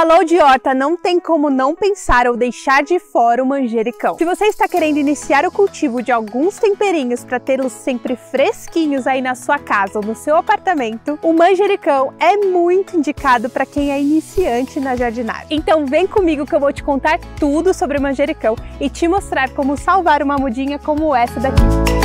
Falou de horta, não tem como não pensar ou deixar de fora o manjericão. Se você está querendo iniciar o cultivo de alguns temperinhos para tê-los sempre fresquinhos aí na sua casa ou no seu apartamento, o manjericão é muito indicado para quem é iniciante na jardinagem. Então vem comigo que eu vou te contar tudo sobre o manjericão e te mostrar como salvar uma mudinha como essa daqui.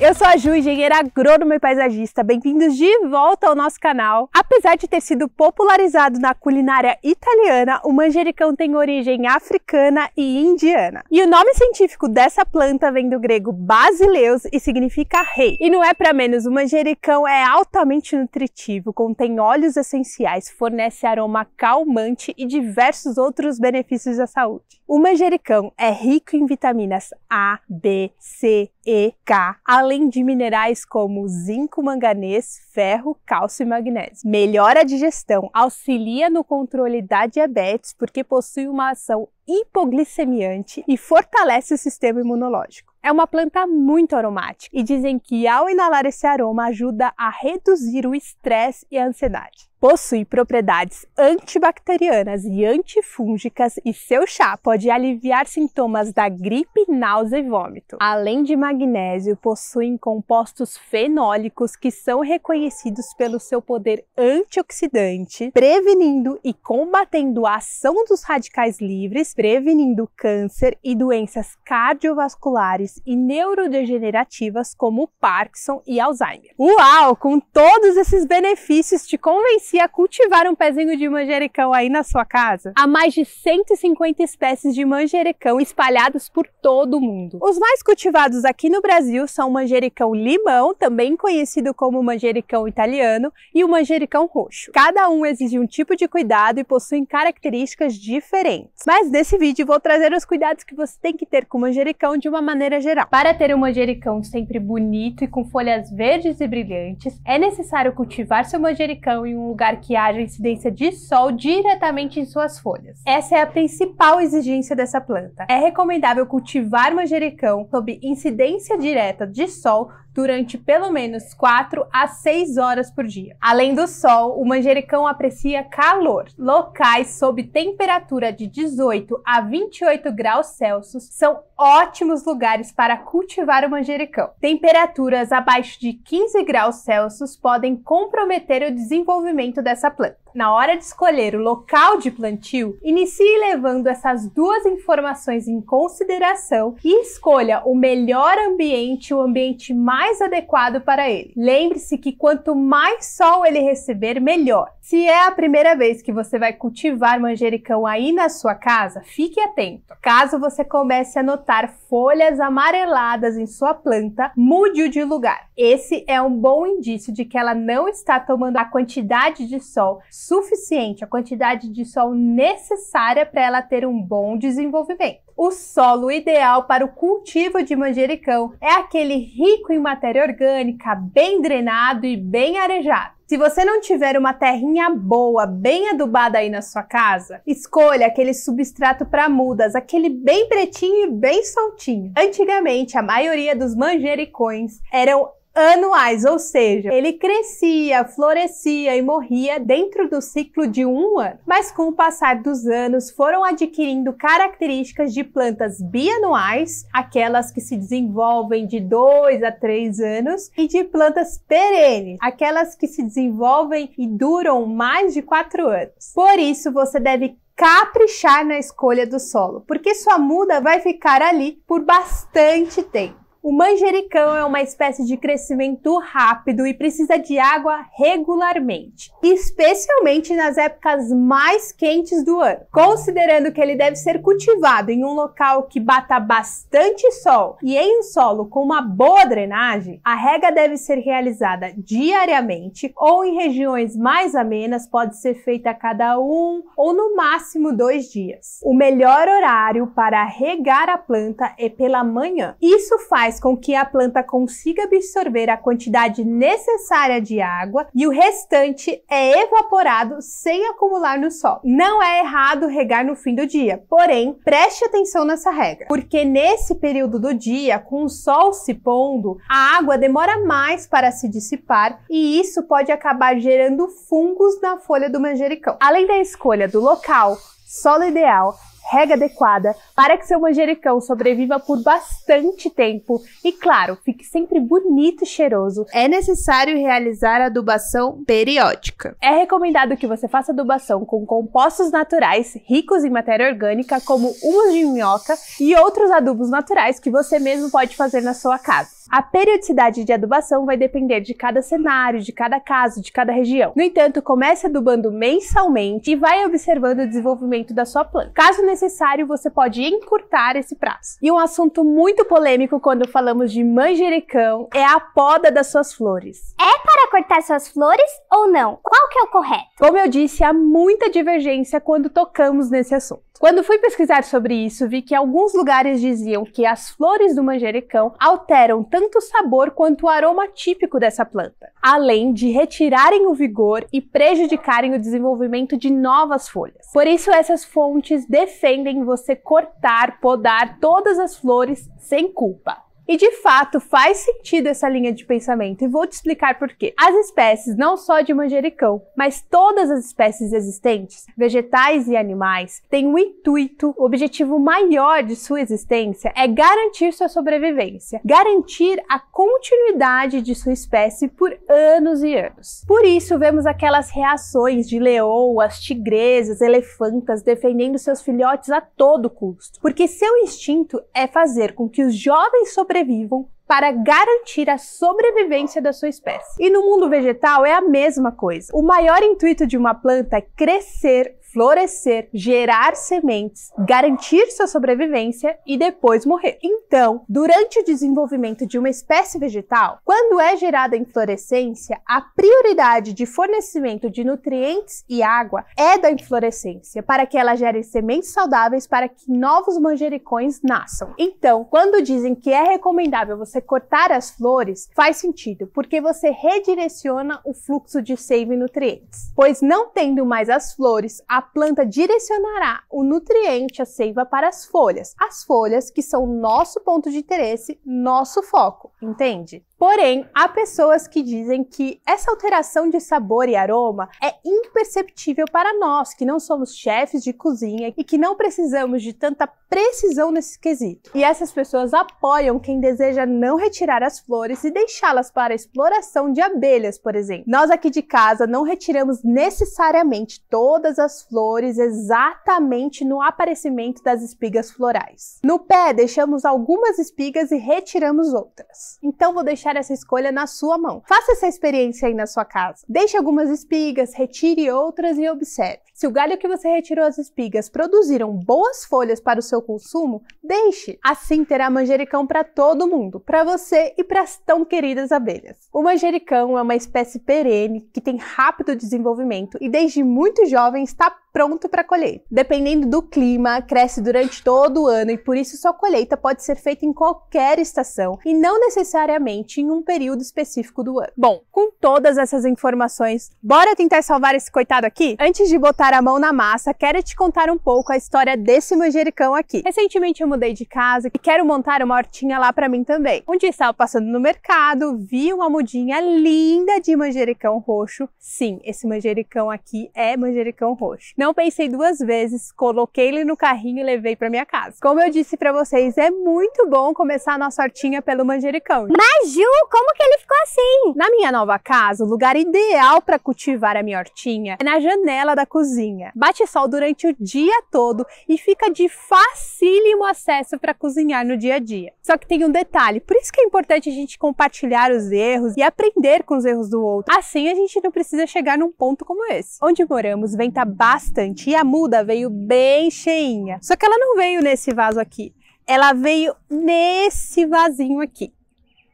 Eu sou a Ju, engenheira agrônoma e paisagista. Bem-vindos de volta ao nosso canal. Apesar de ter sido popularizado na culinária italiana, o manjericão tem origem africana e indiana. E o nome científico dessa planta vem do grego basileus e significa rei. E não é para menos, o manjericão é altamente nutritivo, contém óleos essenciais, fornece aroma calmante e diversos outros benefícios à saúde. O manjericão é rico em vitaminas A, B, C, E, K, além de minerais como zinco, manganês, ferro, cálcio e magnésio. Melhora a digestão, auxilia no controle da diabetes porque possui uma ação hipoglicemiante e fortalece o sistema imunológico. É uma planta muito aromática e dizem que ao inalar esse aroma ajuda a reduzir o estresse e a ansiedade possui propriedades antibacterianas e antifúngicas e seu chá pode aliviar sintomas da gripe, náusea e vômito. Além de magnésio, possuem compostos fenólicos que são reconhecidos pelo seu poder antioxidante, prevenindo e combatendo a ação dos radicais livres, prevenindo câncer e doenças cardiovasculares e neurodegenerativas como Parkinson e Alzheimer. Uau, com todos esses benefícios te convenci a cultivar um pezinho de manjericão aí na sua casa? Há mais de 150 espécies de manjericão espalhadas por todo o mundo. Os mais cultivados aqui no Brasil são o manjericão limão, também conhecido como manjericão italiano, e o manjericão roxo. Cada um exige um tipo de cuidado e possuem características diferentes. Mas nesse vídeo vou trazer os cuidados que você tem que ter com o manjericão de uma maneira geral. Para ter um manjericão sempre bonito e com folhas verdes e brilhantes, é necessário cultivar seu manjericão em um lugar lugar que haja incidência de sol diretamente em suas folhas. Essa é a principal exigência dessa planta. É recomendável cultivar manjericão sob incidência direta de sol durante pelo menos 4 a 6 horas por dia. Além do sol, o manjericão aprecia calor. Locais sob temperatura de 18 a 28 graus Celsius são ótimos lugares para cultivar o manjericão. Temperaturas abaixo de 15 graus Celsius podem comprometer o desenvolvimento dessa planta na hora de escolher o local de plantio, inicie levando essas duas informações em consideração e escolha o melhor ambiente, o ambiente mais adequado para ele. Lembre-se que quanto mais sol ele receber, melhor. Se é a primeira vez que você vai cultivar manjericão aí na sua casa, fique atento. Caso você comece a notar folhas amareladas em sua planta, mude-o de lugar. Esse é um bom indício de que ela não está tomando a quantidade de sol suficiente, a quantidade de sol necessária para ela ter um bom desenvolvimento. O solo ideal para o cultivo de manjericão é aquele rico em matéria orgânica, bem drenado e bem arejado. Se você não tiver uma terrinha boa, bem adubada aí na sua casa, escolha aquele substrato para mudas, aquele bem pretinho e bem soltinho. Antigamente, a maioria dos manjericões eram anuais, ou seja, ele crescia, florescia e morria dentro do ciclo de um ano. Mas com o passar dos anos, foram adquirindo características de plantas bianuais, aquelas que se desenvolvem de dois a três anos, e de plantas perenes, aquelas que se desenvolvem e duram mais de quatro anos. Por isso, você deve caprichar na escolha do solo, porque sua muda vai ficar ali por bastante tempo. O manjericão é uma espécie de crescimento rápido e precisa de água regularmente, especialmente nas épocas mais quentes do ano. Considerando que ele deve ser cultivado em um local que bata bastante sol e em um solo com uma boa drenagem, a rega deve ser realizada diariamente ou em regiões mais amenas, pode ser feita a cada um ou no máximo dois dias. O melhor horário para regar a planta é pela manhã. Isso faz com que a planta consiga absorver a quantidade necessária de água e o restante é evaporado sem acumular no solo. Não é errado regar no fim do dia, porém, preste atenção nessa regra, porque nesse período do dia, com o sol se pondo, a água demora mais para se dissipar e isso pode acabar gerando fungos na folha do manjericão. Além da escolha do local, solo ideal rega adequada para que seu manjericão sobreviva por bastante tempo e, claro, fique sempre bonito e cheiroso, é necessário realizar adubação periódica. É recomendado que você faça adubação com compostos naturais ricos em matéria orgânica, como humus de minhoca e outros adubos naturais que você mesmo pode fazer na sua casa. A periodicidade de adubação vai depender de cada cenário, de cada caso, de cada região. No entanto, comece adubando mensalmente e vai observando o desenvolvimento da sua planta. Caso necessário, você pode encurtar esse prazo. E um assunto muito polêmico quando falamos de manjericão é a poda das suas flores. É para cortar suas flores ou não? Qual que é o correto? Como eu disse, há muita divergência quando tocamos nesse assunto. Quando fui pesquisar sobre isso, vi que alguns lugares diziam que as flores do manjericão alteram tanto o sabor quanto o aroma típico dessa planta, além de retirarem o vigor e prejudicarem o desenvolvimento de novas folhas. Por isso, essas fontes defendem você cortar, podar todas as flores sem culpa. E de fato faz sentido essa linha de pensamento e vou te explicar por quê. As espécies não só de manjericão, mas todas as espécies existentes, vegetais e animais, têm o um intuito, o objetivo maior de sua existência é garantir sua sobrevivência, garantir a continuidade de sua espécie por anos e anos. Por isso vemos aquelas reações de leoas, tigresas, elefantas defendendo seus filhotes a todo custo, porque seu instinto é fazer com que os jovens sobrevivam sobrevivam para garantir a sobrevivência da sua espécie. E no mundo vegetal é a mesma coisa. O maior intuito de uma planta é crescer florescer, gerar sementes, garantir sua sobrevivência e depois morrer. Então, durante o desenvolvimento de uma espécie vegetal, quando é gerada a inflorescência, a prioridade de fornecimento de nutrientes e água é da inflorescência, para que ela gere sementes saudáveis para que novos manjericões nasçam. Então, quando dizem que é recomendável você cortar as flores, faz sentido, porque você redireciona o fluxo de seiva e nutrientes, pois não tendo mais as flores, a a planta direcionará o nutriente, a seiva, para as folhas. As folhas que são nosso ponto de interesse, nosso foco, entende? Porém, há pessoas que dizem que essa alteração de sabor e aroma é imperceptível para nós, que não somos chefes de cozinha e que não precisamos de tanta precisão nesse quesito. E essas pessoas apoiam quem deseja não retirar as flores e deixá-las para exploração de abelhas, por exemplo. Nós aqui de casa não retiramos necessariamente todas as flores exatamente no aparecimento das espigas florais. No pé, deixamos algumas espigas e retiramos outras. Então vou deixar deixar essa escolha na sua mão. Faça essa experiência aí na sua casa. Deixe algumas espigas, retire outras e observe. Se o galho que você retirou as espigas produziram boas folhas para o seu consumo, deixe. Assim terá manjericão para todo mundo, para você e para as tão queridas abelhas. O manjericão é uma espécie perene que tem rápido desenvolvimento e desde muito jovem está pronto para colher. Dependendo do clima, cresce durante todo o ano e por isso sua colheita pode ser feita em qualquer estação e não necessariamente em um período específico do ano. Bom, com todas essas informações, bora tentar salvar esse coitado aqui? Antes de botar botar a mão na massa, quero te contar um pouco a história desse manjericão aqui. Recentemente eu mudei de casa e quero montar uma hortinha lá para mim também. Um dia estava passando no mercado, vi uma mudinha linda de manjericão roxo. Sim, esse manjericão aqui é manjericão roxo. Não pensei duas vezes, coloquei ele no carrinho e levei para minha casa. Como eu disse para vocês, é muito bom começar a nossa hortinha pelo manjericão. Mas Ju, como que ele ficou assim? Na minha nova casa, o lugar ideal para cultivar a minha hortinha é na janela da cozinha cozinha. Bate sol durante o dia todo e fica de facílimo acesso para cozinhar no dia a dia. Só que tem um detalhe, por isso que é importante a gente compartilhar os erros e aprender com os erros do outro. Assim a gente não precisa chegar num ponto como esse. Onde moramos venta tá bastante e a muda veio bem cheinha. Só que ela não veio nesse vaso aqui, ela veio nesse vasinho aqui.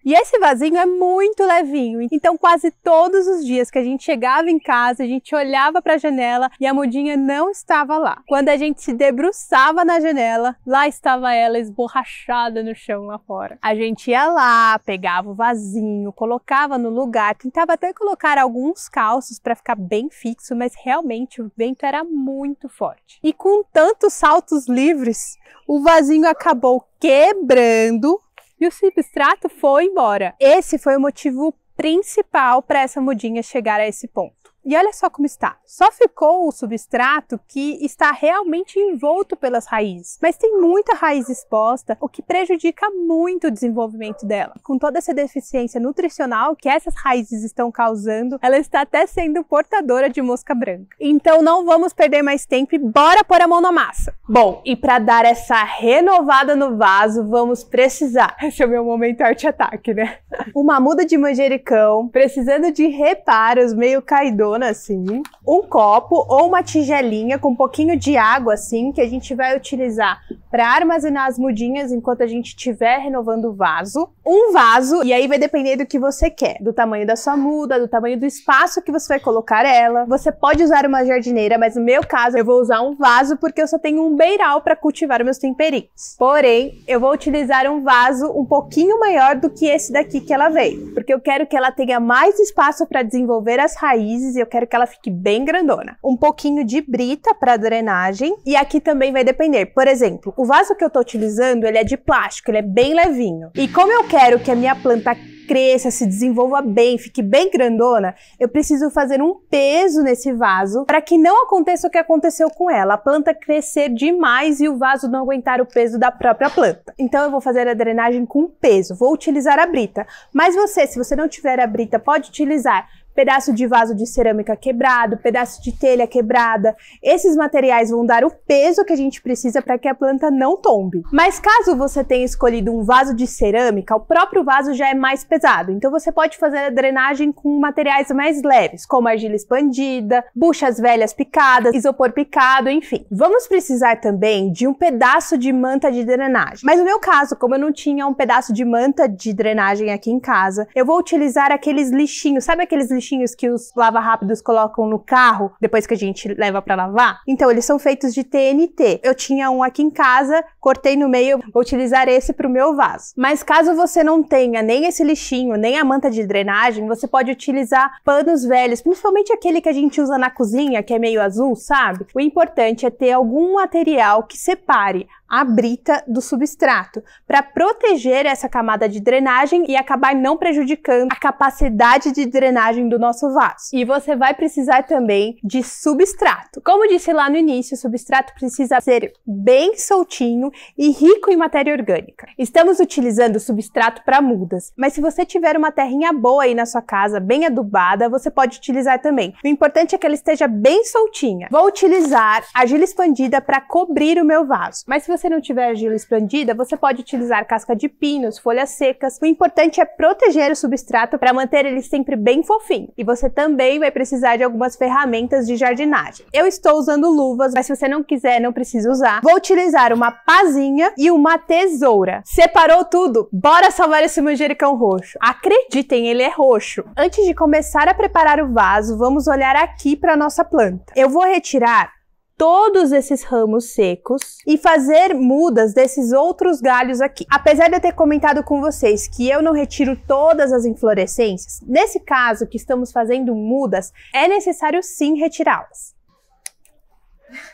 E esse vasinho é muito levinho, então quase todos os dias que a gente chegava em casa, a gente olhava para a janela e a mudinha não estava lá. Quando a gente se debruçava na janela, lá estava ela esborrachada no chão lá fora. A gente ia lá, pegava o vasinho, colocava no lugar, tentava até colocar alguns calços para ficar bem fixo, mas realmente o vento era muito forte. E com tantos saltos livres, o vasinho acabou quebrando e o substrato foi embora. Esse foi o motivo principal para essa mudinha chegar a esse ponto. E olha só como está. Só ficou o substrato que está realmente envolto pelas raízes, mas tem muita raiz exposta, o que prejudica muito o desenvolvimento dela. Com toda essa deficiência nutricional que essas raízes estão causando, ela está até sendo portadora de mosca branca. Então não vamos perder mais tempo e bora pôr a mão na massa. Bom, e para dar essa renovada no vaso, vamos precisar. Esse é o meu momento arte-ataque, né? Uma muda de manjericão, precisando de reparos meio caidor grandona né, assim, um copo ou uma tigelinha com um pouquinho de água assim, que a gente vai utilizar para armazenar as mudinhas enquanto a gente estiver renovando o vaso. Um vaso, e aí vai depender do que você quer, do tamanho da sua muda, do tamanho do espaço que você vai colocar ela. Você pode usar uma jardineira, mas no meu caso eu vou usar um vaso porque eu só tenho um beiral para cultivar meus temperinhos. Porém, eu vou utilizar um vaso um pouquinho maior do que esse daqui que ela veio, porque eu quero que ela tenha mais espaço para desenvolver as raízes e eu quero que ela fique bem grandona. Um pouquinho de brita para drenagem e aqui também vai depender. Por exemplo, o vaso que eu tô utilizando, ele é de plástico, ele é bem levinho. E como eu quero que a minha planta cresça, se desenvolva bem, fique bem grandona, eu preciso fazer um peso nesse vaso para que não aconteça o que aconteceu com ela, a planta crescer demais e o vaso não aguentar o peso da própria planta. Então eu vou fazer a drenagem com peso, vou utilizar a brita. Mas você, se você não tiver a brita, pode utilizar pedaço de vaso de cerâmica quebrado, pedaço de telha quebrada. Esses materiais vão dar o peso que a gente precisa para que a planta não tombe. Mas caso você tenha escolhido um vaso de cerâmica, o próprio vaso já é mais pesado, então você pode fazer a drenagem com materiais mais leves, como argila expandida, buchas velhas picadas, isopor picado, enfim. Vamos precisar também de um pedaço de manta de drenagem. Mas no meu caso, como eu não tinha um pedaço de manta de drenagem aqui em casa, eu vou utilizar aqueles lixinhos, sabe aqueles lixinhos lixinhos que os lava-rápidos colocam no carro depois que a gente leva para lavar? Então, eles são feitos de TNT. Eu tinha um aqui em casa, cortei no meio, vou utilizar esse para o meu vaso. Mas caso você não tenha nem esse lixinho, nem a manta de drenagem, você pode utilizar panos velhos, principalmente aquele que a gente usa na cozinha, que é meio azul, sabe? O importante é ter algum material que separe a brita do substrato, para proteger essa camada de drenagem e acabar não prejudicando a capacidade de drenagem do nosso vaso. E você vai precisar também de substrato. Como disse lá no início, o substrato precisa ser bem soltinho e rico em matéria orgânica. Estamos utilizando substrato para mudas, mas se você tiver uma terrinha boa aí na sua casa, bem adubada, você pode utilizar também. O importante é que ela esteja bem soltinha. Vou utilizar argila expandida para cobrir o meu vaso, mas se você não tiver argila expandida, você pode utilizar casca de pinos, folhas secas. O importante é proteger o substrato para manter ele sempre bem fofinho. E você também vai precisar de algumas ferramentas de jardinagem. Eu estou usando luvas, mas se você não quiser, não precisa usar. Vou utilizar uma pazinha e uma tesoura. Separou tudo? Bora salvar esse manjericão roxo. Acreditem, ele é roxo. Antes de começar a preparar o vaso, vamos olhar aqui para nossa planta. Eu vou retirar todos esses ramos secos e fazer mudas desses outros galhos aqui. Apesar de eu ter comentado com vocês que eu não retiro todas as inflorescências, nesse caso que estamos fazendo mudas, é necessário sim retirá-las.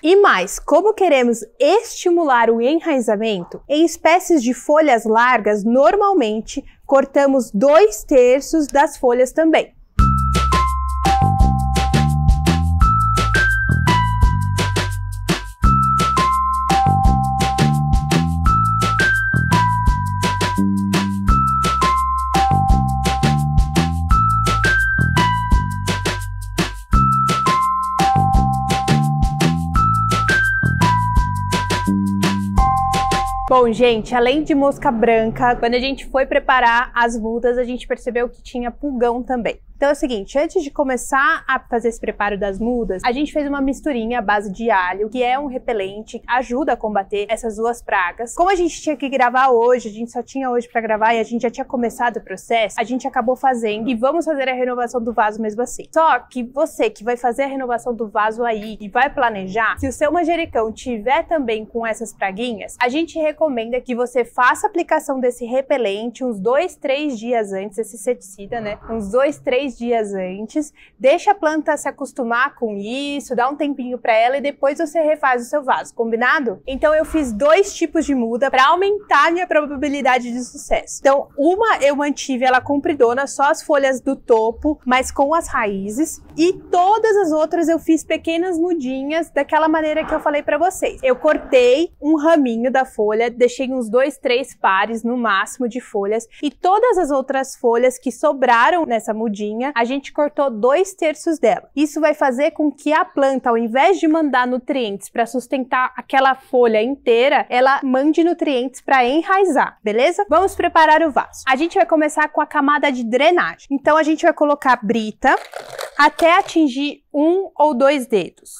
E mais, como queremos estimular o enraizamento, em espécies de folhas largas, normalmente cortamos dois terços das folhas também. Bom, gente, além de mosca branca, quando a gente foi preparar as multas, a gente percebeu que tinha pulgão também. Então é o seguinte, antes de começar a fazer esse preparo das mudas, a gente fez uma misturinha à base de alho, que é um repelente, ajuda a combater essas duas pragas. Como a gente tinha que gravar hoje, a gente só tinha hoje para gravar e a gente já tinha começado o processo, a gente acabou fazendo e vamos fazer a renovação do vaso mesmo assim. Só que você que vai fazer a renovação do vaso aí e vai planejar, se o seu manjericão tiver também com essas praguinhas, a gente recomenda que você faça a aplicação desse repelente uns dois, três dias antes, esse inseticida, né? Uns dois, três dois dias antes, deixa a planta se acostumar com isso, dá um tempinho para ela e depois você refaz o seu vaso, combinado? Então eu fiz dois tipos de muda para aumentar minha probabilidade de sucesso. Então, uma eu mantive ela compridona, só as folhas do topo, mas com as raízes, e todas as outras eu fiz pequenas mudinhas daquela maneira que eu falei para vocês. Eu cortei um raminho da folha, deixei uns dois, três pares no máximo de folhas, e todas as outras folhas que sobraram nessa mudinha folhinha, a gente cortou dois terços dela. Isso vai fazer com que a planta, ao invés de mandar nutrientes para sustentar aquela folha inteira, ela mande nutrientes para enraizar, beleza? Vamos preparar o vaso. A gente vai começar com a camada de drenagem. Então a gente vai colocar brita até atingir um ou dois dedos.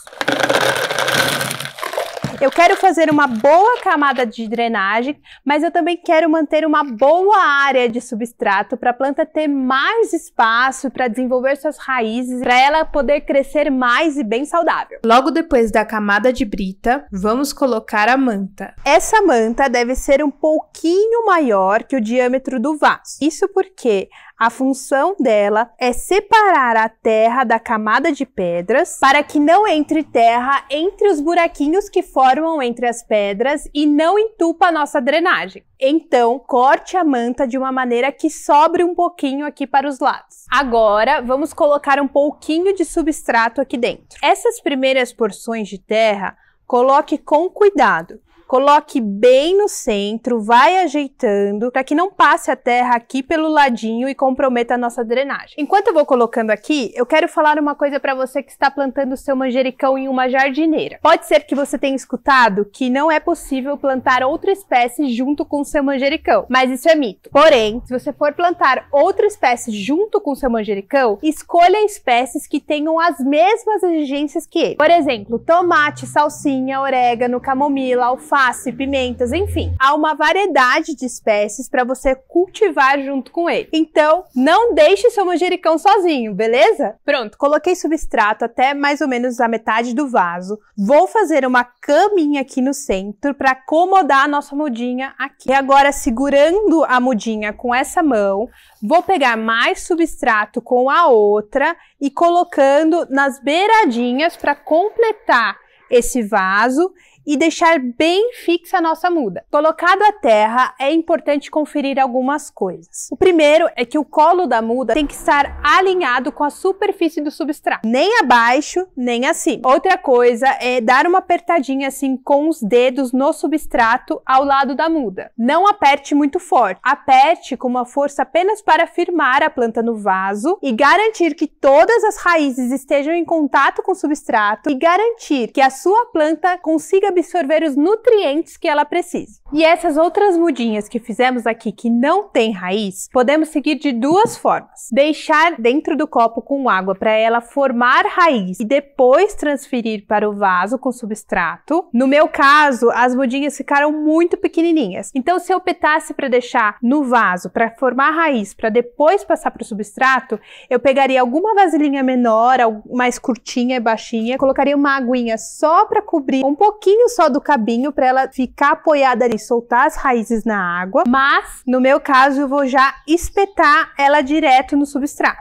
Eu quero fazer uma boa camada de drenagem, mas eu também quero manter uma boa área de substrato para a planta ter mais espaço para desenvolver suas raízes, para ela poder crescer mais e bem saudável. Logo depois da camada de brita, vamos colocar a manta. Essa manta deve ser um pouquinho maior que o diâmetro do vaso. Isso porque a função dela é separar a terra da camada de pedras para que não entre terra entre os buraquinhos que formam entre as pedras e não entupa a nossa drenagem. Então, corte a manta de uma maneira que sobre um pouquinho aqui para os lados. Agora, vamos colocar um pouquinho de substrato aqui dentro. Essas primeiras porções de terra, coloque com cuidado, Coloque bem no centro, vai ajeitando para que não passe a terra aqui pelo ladinho e comprometa a nossa drenagem. Enquanto eu vou colocando aqui, eu quero falar uma coisa para você que está plantando seu manjericão em uma jardineira. Pode ser que você tenha escutado que não é possível plantar outra espécie junto com seu manjericão, mas isso é mito. Porém, se você for plantar outra espécie junto com seu manjericão, escolha espécies que tenham as mesmas exigências que ele. Por exemplo, tomate, salsinha, orégano, camomila, alface, alface, pimentas, enfim. Há uma variedade de espécies para você cultivar junto com ele. Então, não deixe seu manjericão sozinho, beleza? Pronto, coloquei substrato até mais ou menos a metade do vaso. Vou fazer uma caminha aqui no centro para acomodar a nossa mudinha aqui. E agora, segurando a mudinha com essa mão, vou pegar mais substrato com a outra e colocando nas beiradinhas para completar esse vaso e deixar bem fixa a nossa muda. Colocado a terra, é importante conferir algumas coisas. O primeiro é que o colo da muda tem que estar alinhado com a superfície do substrato, nem abaixo, nem acima. Outra coisa é dar uma apertadinha assim com os dedos no substrato ao lado da muda. Não aperte muito forte, aperte com uma força apenas para firmar a planta no vaso e garantir que todas as raízes estejam em contato com o substrato e garantir que a sua planta consiga absorver os nutrientes que ela precisa. E essas outras mudinhas que fizemos aqui que não tem raiz, podemos seguir de duas formas. Deixar dentro do copo com água para ela formar raiz e depois transferir para o vaso com substrato. No meu caso, as mudinhas ficaram muito pequenininhas. Então, se eu optasse para deixar no vaso para formar raiz, para depois passar para o substrato, eu pegaria alguma vasilhinha menor, mais curtinha e baixinha, colocaria uma aguinha só para cobrir um pouquinho pouquinho só do cabinho para ela ficar apoiada ali, soltar as raízes na água. Mas, no meu caso, eu vou já espetar ela direto no substrato.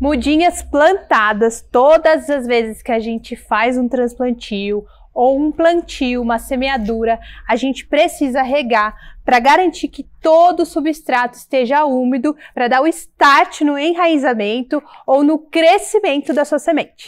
Mudinhas plantadas, todas as vezes que a gente faz um transplantio ou um plantio, uma semeadura, a gente precisa regar para garantir que todo o substrato esteja úmido para dar o start no enraizamento ou no crescimento da sua semente.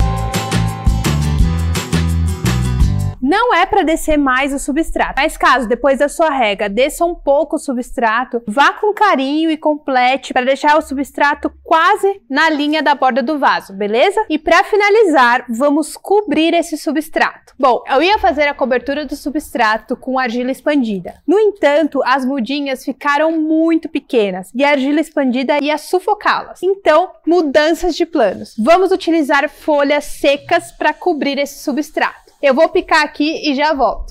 Não é para descer mais o substrato, mas caso depois da sua rega desça um pouco o substrato, vá com carinho e complete para deixar o substrato quase na linha da borda do vaso, beleza? E para finalizar, vamos cobrir esse substrato. Bom, eu ia fazer a cobertura do substrato com argila expandida. No entanto, as mudinhas ficaram muito pequenas e a argila expandida ia sufocá-las. Então, mudanças de planos. Vamos utilizar folhas secas para cobrir esse substrato. Eu vou picar aqui e já volto.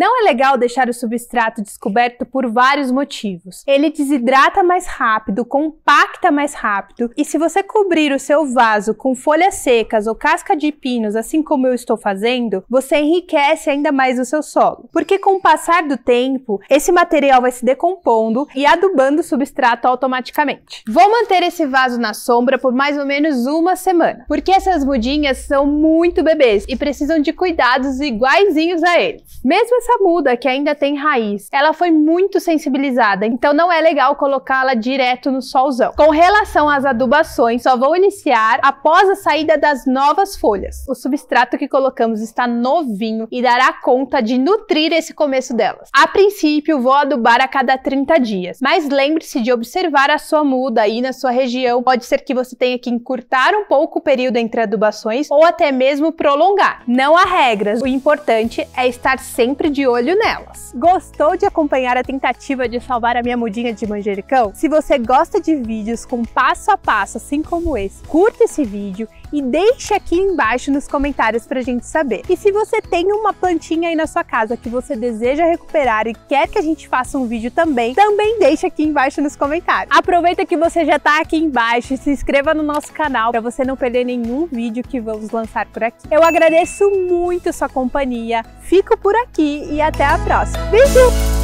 Não é legal deixar o substrato descoberto por vários motivos. Ele desidrata mais rápido, compacta mais rápido, e se você cobrir o seu vaso com folhas secas ou casca de pinos, assim como eu estou fazendo, você enriquece ainda mais o seu solo. Porque com o passar do tempo, esse material vai se decompondo e adubando o substrato automaticamente. Vou manter esse vaso na sombra por mais ou menos uma semana, porque essas mudinhas são muito bebês e precisam de cuidados iguaizinhos a eles. Mesmo essa muda que ainda tem raiz. Ela foi muito sensibilizada, então não é legal colocá-la direto no solzão. Com relação às adubações, só vou iniciar após a saída das novas folhas. O substrato que colocamos está novinho e dará conta de nutrir esse começo delas. A princípio, vou adubar a cada 30 dias, mas lembre-se de observar a sua muda aí na sua região. Pode ser que você tenha que encurtar um pouco o período entre adubações ou até mesmo prolongar. Não há regras, o importante é estar sempre de olho nelas. Gostou de acompanhar a tentativa de salvar a minha mudinha de manjericão? Se você gosta de vídeos com passo a passo assim como esse, curta esse vídeo e deixe aqui embaixo nos comentários para a gente saber. E se você tem uma plantinha aí na sua casa que você deseja recuperar e quer que a gente faça um vídeo também, também deixe aqui embaixo nos comentários. Aproveita que você já está aqui embaixo e se inscreva no nosso canal para você não perder nenhum vídeo que vamos lançar por aqui. Eu agradeço muito sua companhia, fico por aqui e até a próxima. Beijo!